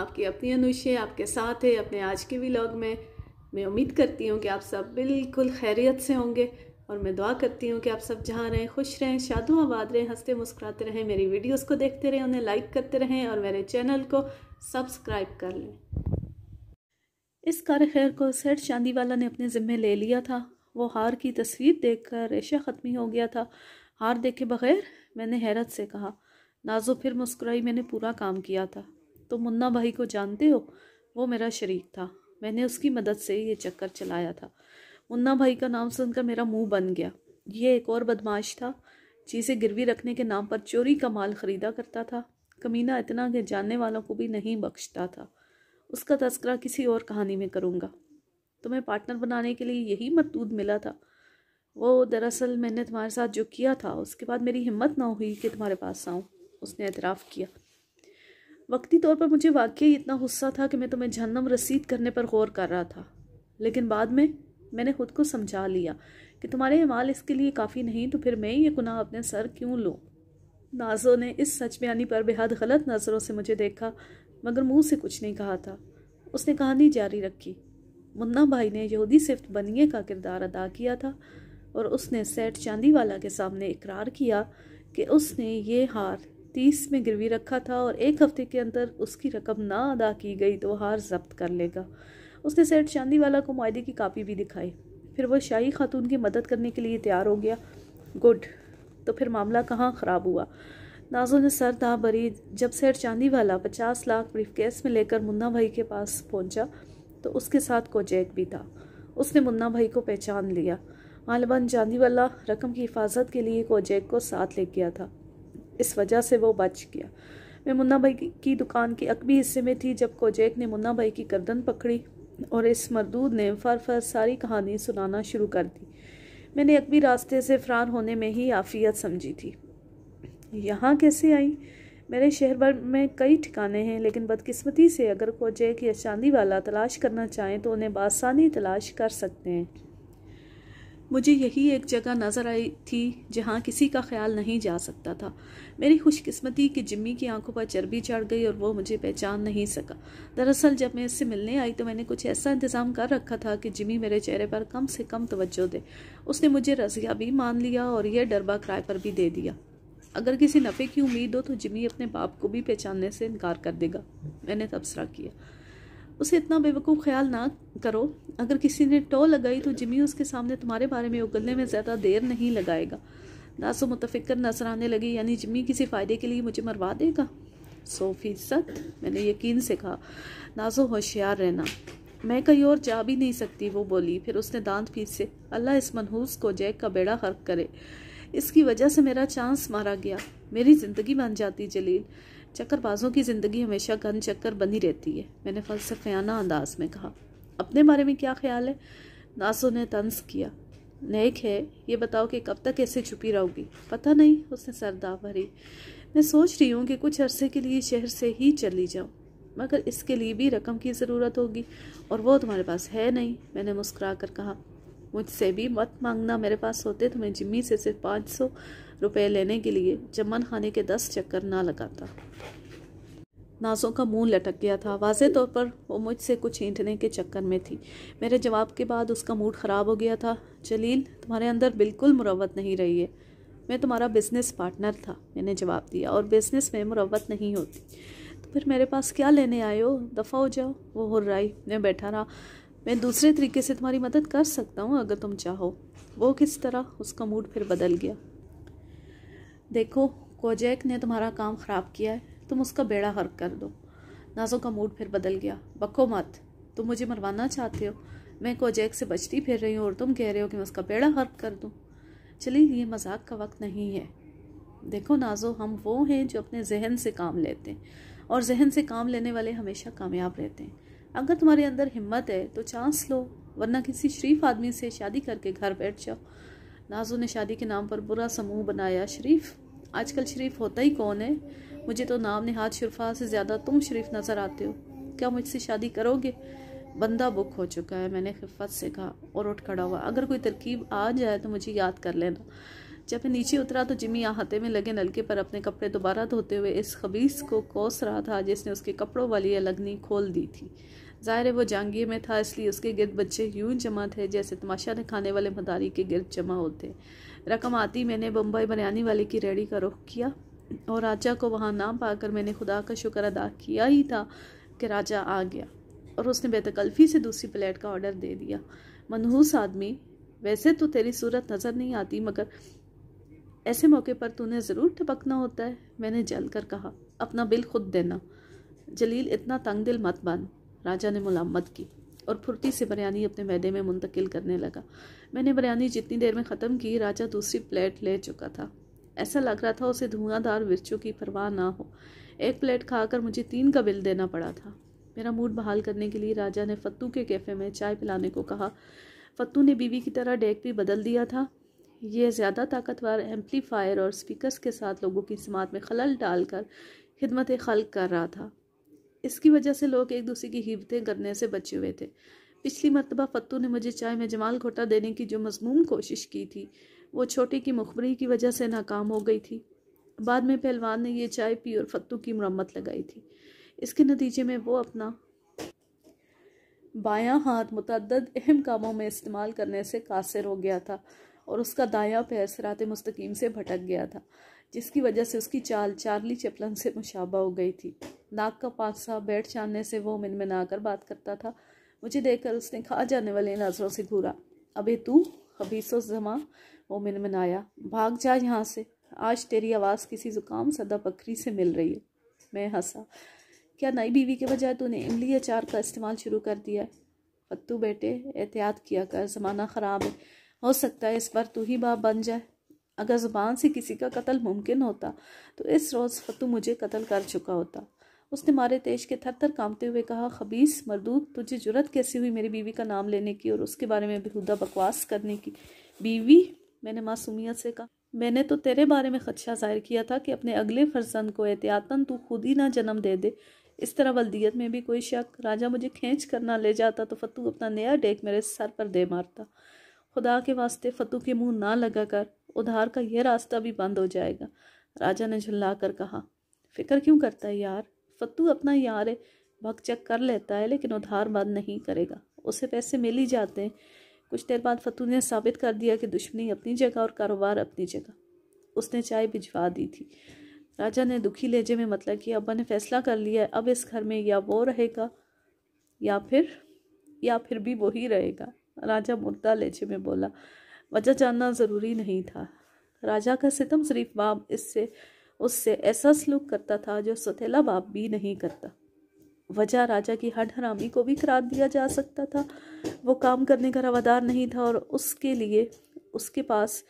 आपकी अपनी अनुष्य आपके साथ है अपने आज के व्लॉग में मैं उम्मीद करती हूँ कि आप सब बिल्कुल खैरियत से होंगे और मैं दुआ करती हूँ कि आप सब जहाँ रहें खुश रहें शादों आबाद रहें हंसते मुस्कुराते रहें मेरी वीडियोस को देखते रहें उन्हें लाइक करते रहें और मेरे चैनल को सब्सक्राइब कर लें इस कार खैर को सेठ चांदी वाला ने अपने ज़िम्मे ले लिया था वो हार की तस्वीर देख कर रेशा ख़त्मी हो गया था हार देखे बगैर मैंने हैरत से कहा नाजो फिर मुस्कुराई मैंने पूरा काम किया था तो मुन्ना भाई को जानते हो वो मेरा शरीक था मैंने उसकी मदद से ये चक्कर चलाया था मुन्ना भाई का नाम सुनकर मेरा मुंह बन गया ये एक और बदमाश था जिसे गिरवी रखने के नाम पर चोरी का माल खरीदा करता था कमीना इतना कि जानने वालों को भी नहीं बख्शता था उसका तस्करा किसी और कहानी में करूँगा तुम्हें पार्टनर बनाने के लिए यही मरतूद मिला था वो दरअसल मैंने तुम्हारे साथ जो किया था उसके बाद मेरी हिम्मत ना हुई कि तुम्हारे पास आऊँ उसने एतराफ़ किया वक्ती तौर पर मुझे वाकई इतना गुस्सा था कि मैं तुम्हें जन्म रसीद करने पर गौर कर रहा था लेकिन बाद में मैंने खुद को समझा लिया कि तुम्हारे अमाल इसके लिए काफ़ी नहीं तो फिर मैं ये गुनाह अपने सर क्यों लूँ नाजो ने इस सच बयानी पर बेहद गलत नज़रों से मुझे देखा मगर मुंह से कुछ नहीं कहा था उसने कहानी जारी रखी मुन्ना भाई ने यहूदी सिफ्त बनिए का किरदार अदा किया था और उसने सेठ वाला के सामने इकरार किया कि उसने ये हार तीस में गिरवी रखा था और एक हफ्ते के अंदर उसकी रकम ना अदा की गई तो हार जब्त कर लेगा उसने सेठ चांदी वाला को माहे की कापी भी दिखाई फिर वह शाही खातून की मदद करने के लिए तैयार हो गया गुड तो फिर मामला कहाँ ख़राब हुआ नाजो ने सर था बरी जब सेठ चांदी वाला पचास लाख ब्रीफ केस में लेकर मुन्ना भाई के पास पहुंचा तो उसके साथ कोजैक भी था उसने मुन्ना भाई को पहचान लिया मालबान चांदी वाला रकम की हिफाजत के लिए कोजैक को साथ ले गया था इस वजह से वो बच गया मैं मुन्ना भाई की दुकान के अकबी हिस्से में थी जब कोजेक ने मुन्ना भाई की गर्दन पकड़ी और इस मरदूद ने फर फर सारी कहानी सुनाना शुरू कर दी मैंने अकबी रास्ते से फरार होने में ही आफियत समझी थी यहाँ कैसे आई मेरे शहर भर में कई ठिकाने हैं लेकिन बदकिस्मती से अगर कोजेक या चांदी वाला तलाश करना चाहें तो उन्हें बासानी तलाश कर सकते हैं मुझे यही एक जगह नज़र आई थी जहाँ किसी का ख्याल नहीं जा सकता था मेरी खुशकस्मती कि जिम्मी की आंखों पर चर्बी चढ़ गई और वो मुझे पहचान नहीं सका दरअसल जब मैं इससे मिलने आई तो मैंने कुछ ऐसा इंतज़ाम कर रखा था कि जिम्मी मेरे चेहरे पर कम से कम तवज्जो दे उसने मुझे रजिया भी मान लिया और यह डरबा किराए पर भी दे दिया अगर किसी नफ़े की उम्मीद हो तो जिमी अपने बाप को भी पहचानने से इनकार कर देगा मैंने तबसरा किया उसे इतना बेवकूफ़ ख्याल ना करो अगर किसी ने टो लगाई तो जिमी उसके सामने तुम्हारे बारे में उगलने में ज़्यादा देर नहीं लगाएगा नासो मुतफिकर नजर आने लगी यानी जिमी किसी फ़ायदे के लिए मुझे मरवा देगा सौ फीसद मैंने यकीन से कहा नाजो होशियार रहना मैं कहीं और जा भी नहीं सकती वो बोली फिर उसने दांत पीस से अल्लाह इस मनहूस को जैक का बेड़ा हर्क करे इसकी वजह से मेरा चांस मारा गया मेरी ज़िंदगी बन जाती जलील चक्करबाजों की ज़िंदगी हमेशा गन चक्कर बनी रहती है मैंने फलसफियाना अंदाज में कहा अपने बारे में क्या ख्याल है नासो ने तंज किया नेक है ये बताओ कि कब तक ऐसे छुपी रहोगी पता नहीं उसने सरदा भरी मैं सोच रही हूँ कि कुछ अरसे के लिए शहर से ही चली जाऊँ मगर इसके लिए भी रकम की ज़रूरत होगी और वो तुम्हारे पास है नहीं मैंने मुस्करा कर कहा मुझसे भी मत मांगना मेरे पास होते तो मैं जिम्मी से सिर्फ पाँच सौ रुपये लेने के लिए जमन खाने के दस चक्कर ना लगाता नाजों का मुंह लटक गया था वाजे तौर पर वो मुझसे कुछ ईंटने के चक्कर में थी मेरे जवाब के बाद उसका मूड ख़राब हो गया था जलील तुम्हारे अंदर बिल्कुल मुरवत नहीं रही है मैं तुम्हारा बिज़नेस पार्टनर था मैंने जवाब दिया और बिज़नेस में मुरवत नहीं होती तो फिर मेरे पास क्या लेने आए हो दफ़ा हो जाओ वो हुर्राई मैं बैठा रहा मैं दूसरे तरीके से तुम्हारी मदद कर सकता हूँ अगर तुम चाहो वो किस तरह उसका मूड फिर बदल गया देखो कोजैक ने तुम्हारा काम ख़राब किया है तुम उसका बेड़ा हर्क कर दो नाज़ो का मूड फिर बदल गया बको मत तुम मुझे मरवाना चाहते हो मैं कोजैक से बचती फिर रही हूँ और तुम कह रहे हो कि मैं उसका बेड़ा हर्क कर दूँ चलिए ये मजाक का वक्त नहीं है देखो नाजो हम वो हैं जो अपने जहन से काम लेते हैं और जहन से काम लेने वाले हमेशा कामयाब रहते हैं अगर तुम्हारे अंदर हिम्मत है तो चांस लो वरना किसी शरीफ आदमी से शादी करके घर बैठ जाओ नाजो ने शादी के नाम पर बुरा समूह बनाया शरीफ आजकल शरीफ होता ही कौन है मुझे तो नाम नेहाद शरफा से ज़्यादा तुम शरीफ नज़र आते हो क्या मुझसे शादी करोगे बंदा बुक हो चुका है मैंने खिफत से कहा और उठ खड़ा हुआ अगर कोई तरकीब आ जाए तो मुझे याद कर लेना जब मैं नीचे उतरा तो जिमी अहाते में लगे नलके पर अपने कपड़े दोबारा धोते हुए इस खबीस को कोस रहा था जिसने उसके कपड़ों वाली अलगनी खोल दी थी ज़ाहिर है वो जांगिए में था इसलिए उसके गिरद बच्चे यूं जमा थे जैसे तमाशा दिखाने वाले मदारी के गिरद जमा होते रकम आती मैंने बम्बई बनयानी वाले की रेडी का रुख किया और राजा को वहाँ ना पाकर मैंने खुदा का शुक्र अदा किया ही था कि राजा आ गया और उसने बेतकल्फ़ी से दूसरी प्लेट का ऑर्डर दे दिया मनहूस आदमी वैसे तो तेरी सूरत नज़र नहीं आती मगर ऐसे मौके पर तूने ज़रूर ठपकना होता है मैंने जल कर कहा अपना बिल खुद देना जलील इतना तंग दिल मत बन राजा ने मुलामत की और फुर्ती से बिरयानी अपने मैदे में मुंतकिल करने लगा मैंने बिरयानी जितनी देर में ख़त्म की राजा दूसरी प्लेट ले चुका था ऐसा लग रहा था उसे धुआंधार मिर्चों की परवाह ना हो एक प्लेट खाकर मुझे तीन का बिल देना पड़ा था मेरा मूड बहाल करने के लिए राजा ने फत्तू के कैफ़े में चाय पिलाने को कहा फत्तू ने बीवी की तरह डेक भी बदल दिया था यह ज़्यादा ताकतवर एम्पलीफायर और स्पीकर्स के साथ लोगों की समात में खलल डालकर खिदमत खल कर रहा था इसकी वजह से लोग एक दूसरे की हिबतें करने से बचे हुए थे पिछली मरतबा फत्तू ने मुझे चाय में जमाल घोटा देने की जो मजमूम कोशिश की थी वो छोटे की मुखबरी की वजह से नाकाम हो गई थी बाद में पहलवान ने यह चाय पी और फत्तू की मरम्मत लगाई थी इसके नतीजे में वो अपना बायां हाथ मुतद अहम कामों में इस्तेमाल करने से कासिर हो गया था और उसका दाया पैर सरात मुस्तकीम से भटक गया था जिसकी वजह से उसकी चाल चार्ली चपलन से मुशाबा हो गई थी नाक का पासा बैठ जाने से वो मिन आकर बात करता था मुझे देखकर उसने खा जाने वाले नजरों से घूरा अबे तू खबीसो जमा वो मिन आया भाग जा यहाँ से आज तेरी आवाज़ किसी जुकाम सदा बकरी से मिल रही है मैं हंसा क्या नई बीवी के बजाय तूने इमली अचार का इस्तेमाल शुरू कर दिया है बेटे एहतियात किया कर ज़माना ख़राब है हो सकता है इस बार तू ही बाप बन जाए अगर ज़ुबान से किसी का कत्ल मुमकिन होता तो इस रोज़ फतू मुझे कत्ल कर चुका होता उसने मारे तेज के थर थर कामते हुए कहा खबीस मरदूत तुझे जरूरत कैसी हुई मेरी बीवी का नाम लेने की और उसके बारे में बेहूदा बकवास करने की बीवी मैंने मासूमियत से कहा मैंने तो तेरे बारे में खदशा जाहिर किया था कि अपने अगले फर्जंद को एहतियातन तू खुद ही ना जन्म दे दे इस तरह वल्दियत में भी कोई शक राजा मुझे खींच कर ना ले जाता तो फतू अपना नया डेक मेरे सर पर दे मारता खुदा के वास्ते फतू के मुंह ना लगा कर उधार का यह रास्ता भी बंद हो जाएगा राजा ने झुल्ला कर कहा फिक्र क्यों करता है यार फतू अपना यार है भग चक कर लेता है लेकिन उधार बंद नहीं करेगा उसे पैसे मिल ही जाते हैं कुछ देर बाद फतू ने साबित कर दिया कि दुश्मनी अपनी जगह और कारोबार अपनी जगह उसने चाय भिजवा दी थी राजा ने दुखी लेजे में मतलब किया अब्बा ने फैसला कर लिया है अब इस घर में या वो रहेगा या फिर या फिर भी वो ही रहेगा राजा मुर्दा लेजे में बोला वजह जानना ज़रूरी नहीं था राजा का सितम शरीफ बाप इससे उससे ऐसा सलूक करता था जो सतेला बाप भी नहीं करता वजह राजा की हड हरामी को भी करार दिया जा सकता था वो काम करने का रवादार नहीं था और उसके लिए उसके पास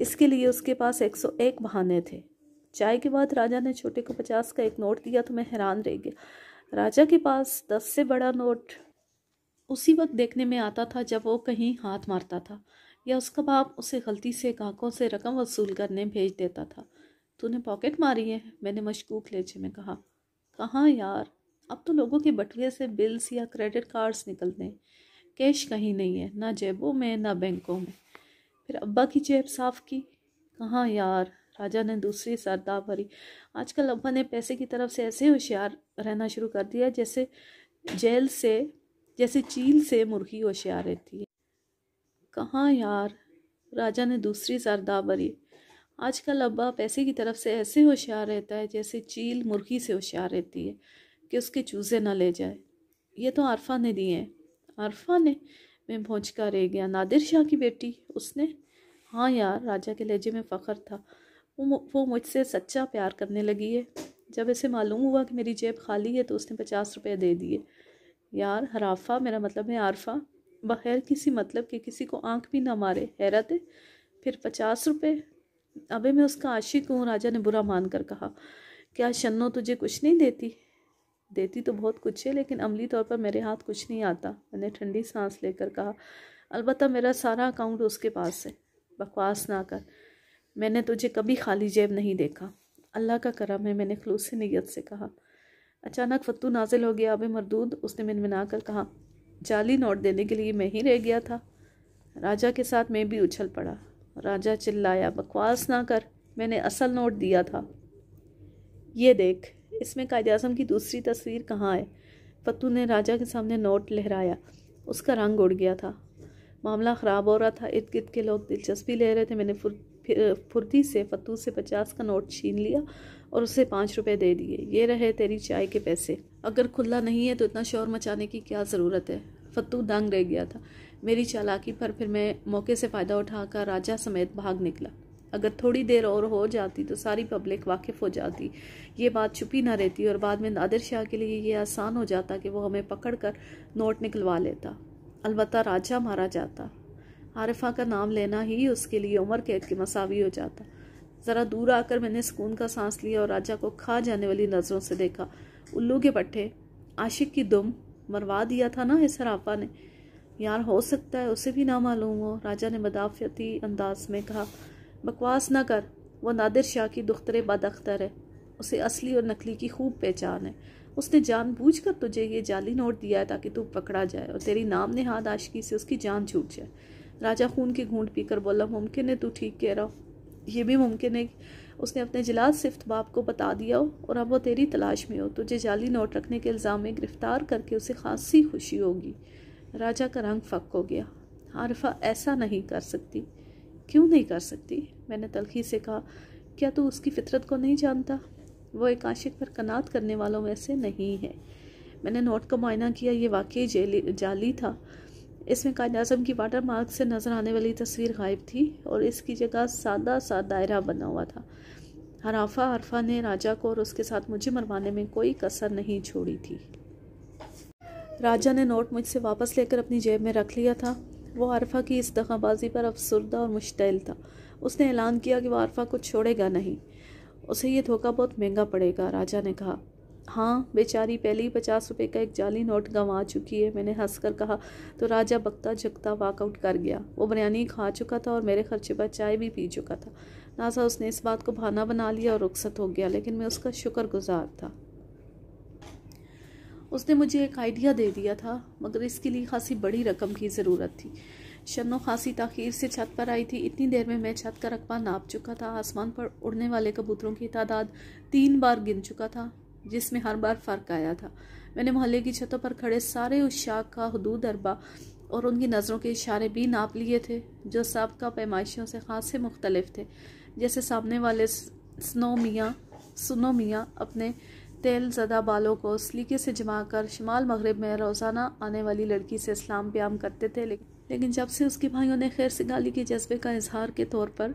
इसके लिए उसके पास एक सौ एक बहाने थे चाय के बाद राजा ने छोटे को पचास का एक नोट दिया तो मैं हैरान रह गया राजा के पास दस से बड़ा नोट उसी वक्त देखने में आता था जब वो कहीं हाथ मारता था या उसका बाप उसे गलती से गाहकों से रकम वसूल करने भेज देता था तूने पॉकेट मारी है मैंने मशकूक लेचे में कहा कहाँ यार अब तो लोगों के बटुए से बिल्स या क्रेडिट कार्ड्स निकलते हैं कैश कहीं नहीं है ना जेबों में ना बैंकों में फिर अब्बा की जेब साफ की कहाँ यार राजा ने दूसरी सरदा भरी आजकल अब्बा ने पैसे की तरफ से ऐसे होशियार रहना शुरू कर दिया जैसे जेल से जैसे चील से मुर्गी होशियार रहती है कहाँ यार राजा ने दूसरी सरदा भरी आजकल अब्बा पैसे की तरफ से ऐसे होशियार रहता है जैसे चील मुर्गी से होशियार रहती है कि उसके चूज़े ना ले जाए ये तो आरफा ने दिए हैं आरफा ने मैं कर रह गया नादिर शाह की बेटी उसने हाँ यार राजा के लहजे में फ़ख्र था वो वो मुझसे सच्चा प्यार करने लगी है जब इसे मालूम हुआ कि मेरी जेब खाली है तो उसने पचास रुपये दे दिए यार हराफा मेरा मतलब है आरफा बगैर किसी मतलब के किसी को आंख भी ना मारे हैरत है फिर पचास रुपये अबे मैं उसका आशिक हूँ राजा ने बुरा मान कर कहा क्या शन्नो तुझे कुछ नहीं देती देती तो बहुत कुछ है लेकिन अमली तौर पर मेरे हाथ कुछ नहीं आता मैंने ठंडी सांस लेकर कहा अलबत्त मेरा सारा अकाउंट उसके पास है बकवास ना कर मैंने तुझे कभी खाली जेब नहीं देखा अल्लाह का करम है मैंने खलूस नीयत से कहा अचानक फत्तू नाजिल हो गया अब मरदूद उसने मिनमिना कर कहा जाली नोट देने के लिए मैं ही रह गया था राजा के साथ मैं भी उछल पड़ा राजा चिल्लाया बकवास ना कर मैंने असल नोट दिया था ये देख इसमें कायद अजम की दूसरी तस्वीर कहाँ है फत्तू ने राजा के सामने नोट लहराया उसका रंग उड़ गया था मामला ख़राब हो रहा था इर्द गिर्द के लोग दिलचस्पी ले रहे थे मैंने फुर, फुर्ती से फतू से पचास का नोट छीन लिया और उसे पाँच रुपये दे दिए ये रहे तेरी चाय के पैसे अगर खुला नहीं है तो इतना शोर मचाने की क्या ज़रूरत है फत्तू दंग रह गया था मेरी चालाकी पर फिर मैं मौके से फ़ायदा उठाकर राजा समेत भाग निकला अगर थोड़ी देर और हो जाती तो सारी पब्लिक वाकिफ हो जाती ये बात छुपी ना रहती और बाद में नादिर शाह के लिए ये आसान हो जाता कि वो हमें पकड़ कर नोट निकलवा लेता अलबत् राजा मारा जाता आरिफा का नाम लेना ही उसके लिए उम्र कैद के मसावी हो जाता ज़रा दूर आकर मैंने सुकून का सांस लिया और राजा को खा जाने वाली नज़रों से देखा उल्लू के पट्टे आशिक की दुम मरवा दिया था ना इस सरापा ने यार हो सकता है उसे भी ना मालूम हो राजा ने मदाफती अंदाज में कहा बकवास ना कर वह नादिर शाह की दुख्तर अख्तर है उसे असली और नकली की खूब पहचान है उसने जानबूझकर तुझे ये जाली नोट दिया है ताकि तू पकड़ा जाए और तेरी नाम ने हाथ आशकी से उसकी जान छूट जाए राजा खून की घूंट पीकर बोला मुमकिन है तू ठीक कह रहा हो ये भी मुमकिन है उसने अपने जिलाद सिफ्त बाप को बता दिया हो और अब वो तेरी तलाश में हो तुझे जाली नोट रखने के इल्ज़ाम में गिरफ़्तार करके उसे खासी खुशी होगी राजा का रंग फक हो गया आरफा ऐसा नहीं कर सकती क्यों नहीं कर सकती मैंने तलखी से कहा क्या तू उसकी फितरत को नहीं जानता वो एक आशिक पर कनात करने वालों में से नहीं है मैंने नोट का मुआयना किया ये वाकई जाली था इसमें कायद अजम की वाटर मार्क से नज़र आने वाली तस्वीर गायब थी और इसकी जगह सादा सा दायरा बना हुआ था हराफा हरफा ने राजा को और उसके साथ मुझे मरवाने में कोई कसर नहीं छोड़ी थी राजा ने नोट मुझसे वापस लेकर अपनी जेब में रख लिया था वो अरफा की इस दगाबाजी पर अफसरदा और मुश्तल था उसने ऐलान किया कि वह अरफा को छोड़ेगा नहीं उसे ये धोखा बहुत महंगा पड़ेगा राजा ने कहा हाँ बेचारी पहले ही पचास रुपये का एक जाली नोट गंवा चुकी है मैंने हंसकर कहा तो राजा बकता झकता वाकआउट कर गया वो बिरयानी खा चुका था और मेरे खर्चे पर चाय भी पी चुका था नासा उसने इस बात को बहाना बना लिया और रुखसत हो गया लेकिन मैं उसका शुक्रगुजार था उसने मुझे एक आइडिया दे दिया था मगर इसके लिए खासी बड़ी रकम की ज़रूरत थी शनो खासी तखीर से छत पर आई थी इतनी देर में मैं छत का रकबा नाप चुका था आसमान पर उड़ने वाले कबूतरों की तादाद तीन बार गिन चुका था जिसमें हर बार फ़र्क आया था मैंने मोहल्ले की छतों पर खड़े सारे उस शाख का हदूद अरबा और उनकी नज़रों के इशारे भी नाप लिए थे जो सबका पैमाइशों से खास से मुख्तलिफ थे जैसे सामने वाले स्नो मियाँ सुनो मियाँ अपने तेल ज़दा बालों को सलीके से जमा कर शुमाल मगरब में रोज़ाना आने वाली लड़की से इस्लाम प्याम करते थे लेकिन लेकिन जब से उसके भाइयों ने खैर सिंगाली के जज्बे का इजहार के तौर पर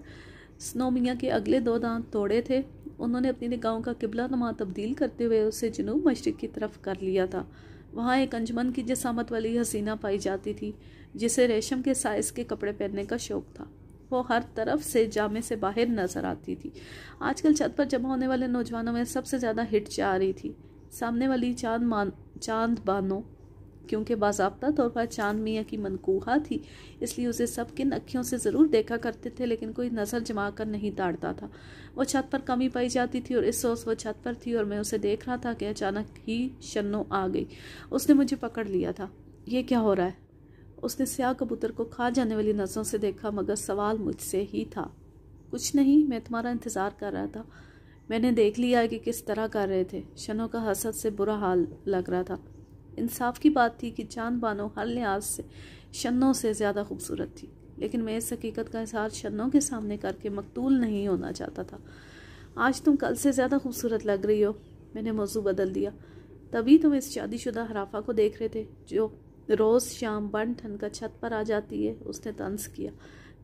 स्नो मियाँ के अगले दो दांत तोड़े थे उन्होंने अपनी निगाहों का किबला नमा तब्दील करते हुए उसे जनूब मशरक़ की तरफ कर लिया था वहाँ एक अंजमन की जसामत वाली हसीना पाई जाती थी जिसे रेशम के साइज़ के कपड़े पहनने का शौक़ था वो हर तरफ से जामे से बाहर नजर आती थी आजकल छत पर जमा होने वाले नौजवानों में सबसे ज़्यादा हिट चाह रही थी सामने वाली चांद मान चांद बानों क्योंकि बाबा तौर पर चांद मियाँ की मनकूहा थी इसलिए उसे सब किन अखियों से ज़रूर देखा करते थे लेकिन कोई नज़र जमा कर नहीं ताड़ता था वो छत पर कमी पाई जाती थी और इस सोच वो छत पर थी और मैं उसे देख रहा था कि अचानक ही शन्नो आ गई उसने मुझे पकड़ लिया था ये क्या हो रहा है उसने स्याह कबूतर को खा जाने वाली नज़रों से देखा मगर सवाल मुझसे ही था कुछ नहीं मैं तुम्हारा इंतज़ार कर रहा था मैंने देख लिया कि किस तरह कर रहे थे शनों का हसद से बुरा हाल लग रहा था इंसाफ की बात थी कि चांद बानो हर लिहाज से शनों से ज़्यादा खूबसूरत थी लेकिन मैं इस हकीकत का इजहार शनों के सामने करके मकतूल नहीं होना चाहता था आज तुम कल से ज़्यादा खूबसूरत लग रही हो मैंने मौजू बदल दिया तभी तुम इस शादीशुदा हराफा को देख रहे थे जो रोज़ शाम बन ठन का छत पर आ जाती है उसने तंस किया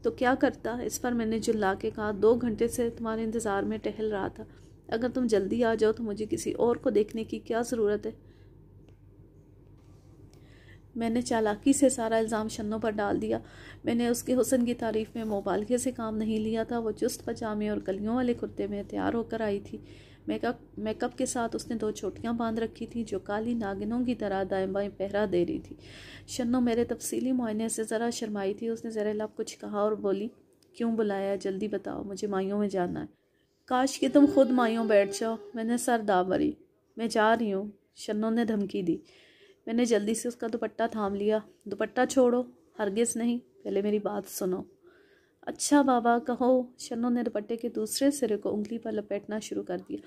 तो क्या करता इस पर मैंने जुल्ला के कहा दो घंटे से तुम्हारे इंतज़ार में टहल रहा था अगर तुम जल्दी आ जाओ तो मुझे किसी और को देखने की क्या ज़रूरत है मैंने चालाकी से सारा इल्ज़ाम शन्नों पर डाल दिया मैंने उसके हुसन की तारीफ़ में मोबालगे से काम नहीं लिया था वो चुस्त पजामे और गलियों वाले कुर्ते में तैयार होकर आई थी मेकअप मेकअप के साथ उसने दो चोटियाँ बांध रखी थी जो काली नागिनों की तरह दाएँ बाएँ पहरा दे रही थी शन्नो मेरे तफसीली मुआयने से ज़रा शर्माई थी उसने ज़रा लाभ कुछ कहा और बोली क्यों बुलाया जल्दी बताओ मुझे माइयों में जाना है काश कि तुम खुद माइयों बैठ जाओ मैंने सर दा मरी मैं जा रही हूँ शन्नों ने धमकी दी मैंने जल्दी से उसका दुपट्टा थाम लिया दुपट्टा छोड़ो हरगिज़ नहीं पहले मेरी बात सुनो अच्छा बाबा कहो शनो ने दुपट्टे के दूसरे सिरे को उंगली पर लपेटना शुरू कर दिया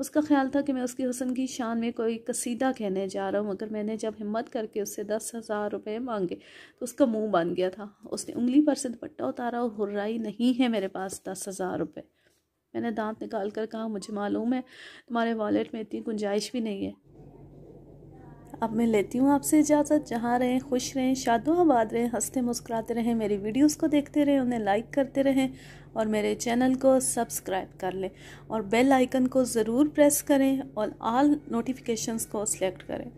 उसका ख्याल था कि मैं उसकी हुसन की शान में कोई कसीदा कहने जा रहा हूँ मगर मैंने जब हिम्मत करके उससे दस हज़ार रुपये मांगे तो उसका मुंह बन गया था उसने उंगली पर से दुपट्टा उतारा और हुर्राई नहीं है मेरे पास दस हज़ार रुपये मैंने दांत निकाल कर कहा मुझे मालूम है तुम्हारे वॉलेट में इतनी गुंजाइश भी नहीं है अब मैं लेती हूँ आपसे इजाज़त जहाँ रहें खुश रहें शादो आबाद रहें हंसते मुस्कुराते रहें मेरी वीडियोस को देखते रहें उन्हें लाइक करते रहें और मेरे चैनल को सब्सक्राइब कर लें और बेल आइकन को ज़रूर प्रेस करें और आल नोटिफिकेशंस को सिलेक्ट करें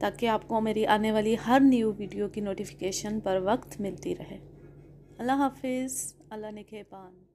ताकि आपको मेरी आने वाली हर न्यू वीडियो की नोटिफिकेशन पर वक्त मिलती रहे अल्लाह हाफिज़ अल्लाह निखेबान